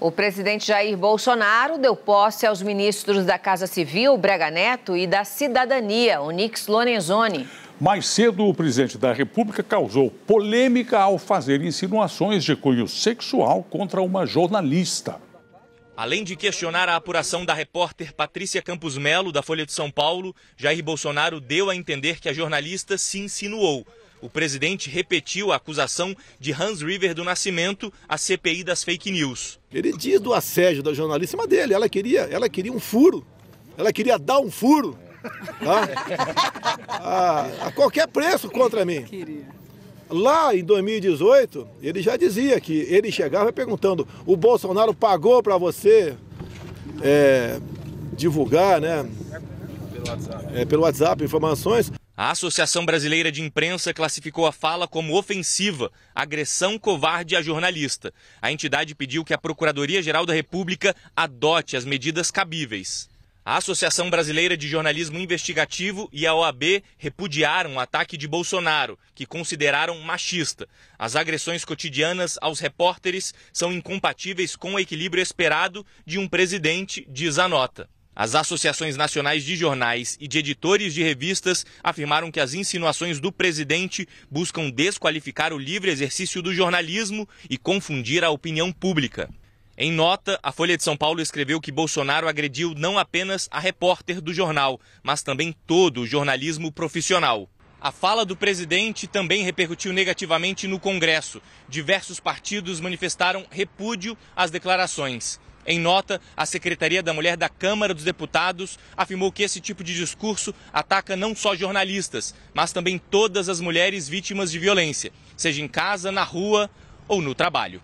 O presidente Jair Bolsonaro deu posse aos ministros da Casa Civil, Brega Neto, e da Cidadania, Onix Lorenzoni. Mais cedo, o presidente da República causou polêmica ao fazer insinuações de cunho sexual contra uma jornalista. Além de questionar a apuração da repórter Patrícia Campos Melo, da Folha de São Paulo, Jair Bolsonaro deu a entender que a jornalista se insinuou o presidente repetiu a acusação de Hans River do Nascimento à CPI das fake news. Ele diz do assédio da jornalista em dele. Ela queria, ela queria um furo. Ela queria dar um furo. Tá? A, a qualquer preço contra mim. Lá em 2018, ele já dizia que ele chegava perguntando: o Bolsonaro pagou para você é, divulgar, né? É, pelo WhatsApp informações. A Associação Brasileira de Imprensa classificou a fala como ofensiva, agressão covarde a jornalista. A entidade pediu que a Procuradoria-Geral da República adote as medidas cabíveis. A Associação Brasileira de Jornalismo Investigativo e a OAB repudiaram o ataque de Bolsonaro, que consideraram machista. As agressões cotidianas aos repórteres são incompatíveis com o equilíbrio esperado de um presidente, diz a nota. As associações nacionais de jornais e de editores de revistas afirmaram que as insinuações do presidente buscam desqualificar o livre exercício do jornalismo e confundir a opinião pública. Em nota, a Folha de São Paulo escreveu que Bolsonaro agrediu não apenas a repórter do jornal, mas também todo o jornalismo profissional. A fala do presidente também repercutiu negativamente no Congresso. Diversos partidos manifestaram repúdio às declarações. Em nota, a Secretaria da Mulher da Câmara dos Deputados afirmou que esse tipo de discurso ataca não só jornalistas, mas também todas as mulheres vítimas de violência, seja em casa, na rua ou no trabalho.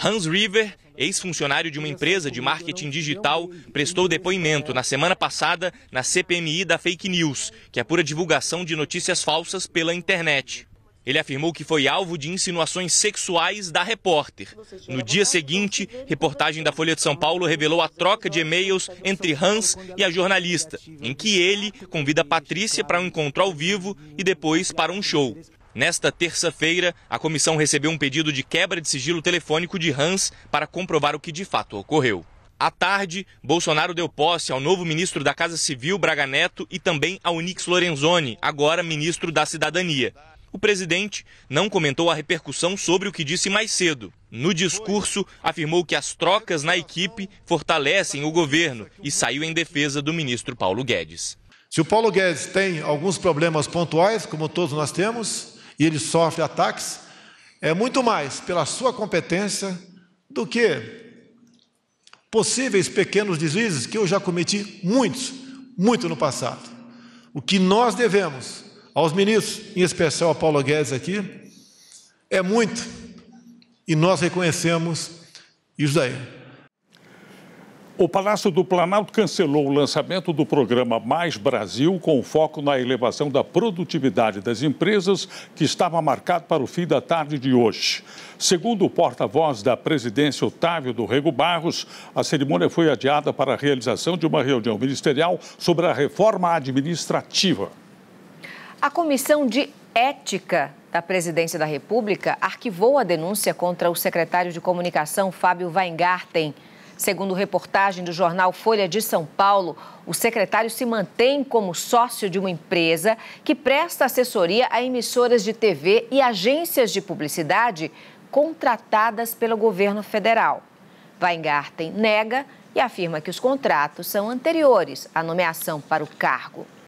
Hans River, ex-funcionário de uma empresa de marketing digital, prestou depoimento na semana passada na CPMI da Fake News, que é pura divulgação de notícias falsas pela internet. Ele afirmou que foi alvo de insinuações sexuais da repórter. No dia seguinte, reportagem da Folha de São Paulo revelou a troca de e-mails entre Hans e a jornalista, em que ele convida Patrícia para um encontro ao vivo e depois para um show. Nesta terça-feira, a comissão recebeu um pedido de quebra de sigilo telefônico de Hans para comprovar o que de fato ocorreu. À tarde, Bolsonaro deu posse ao novo ministro da Casa Civil, Braga Neto, e também ao Nix Lorenzoni, agora ministro da Cidadania. O presidente não comentou a repercussão sobre o que disse mais cedo. No discurso, afirmou que as trocas na equipe fortalecem o governo e saiu em defesa do ministro Paulo Guedes. Se o Paulo Guedes tem alguns problemas pontuais, como todos nós temos, e ele sofre ataques, é muito mais pela sua competência do que possíveis pequenos deslizes que eu já cometi muitos, muito no passado. O que nós devemos aos ministros, em especial a Paulo Guedes aqui, é muito. E nós reconhecemos isso daí. O Palácio do Planalto cancelou o lançamento do programa Mais Brasil, com foco na elevação da produtividade das empresas, que estava marcado para o fim da tarde de hoje. Segundo o porta-voz da presidência, Otávio do Rego Barros, a cerimônia foi adiada para a realização de uma reunião ministerial sobre a reforma administrativa. A Comissão de Ética da Presidência da República arquivou a denúncia contra o secretário de Comunicação, Fábio Weingarten. Segundo reportagem do jornal Folha de São Paulo, o secretário se mantém como sócio de uma empresa que presta assessoria a emissoras de TV e agências de publicidade contratadas pelo governo federal. Weingarten nega e afirma que os contratos são anteriores à nomeação para o cargo.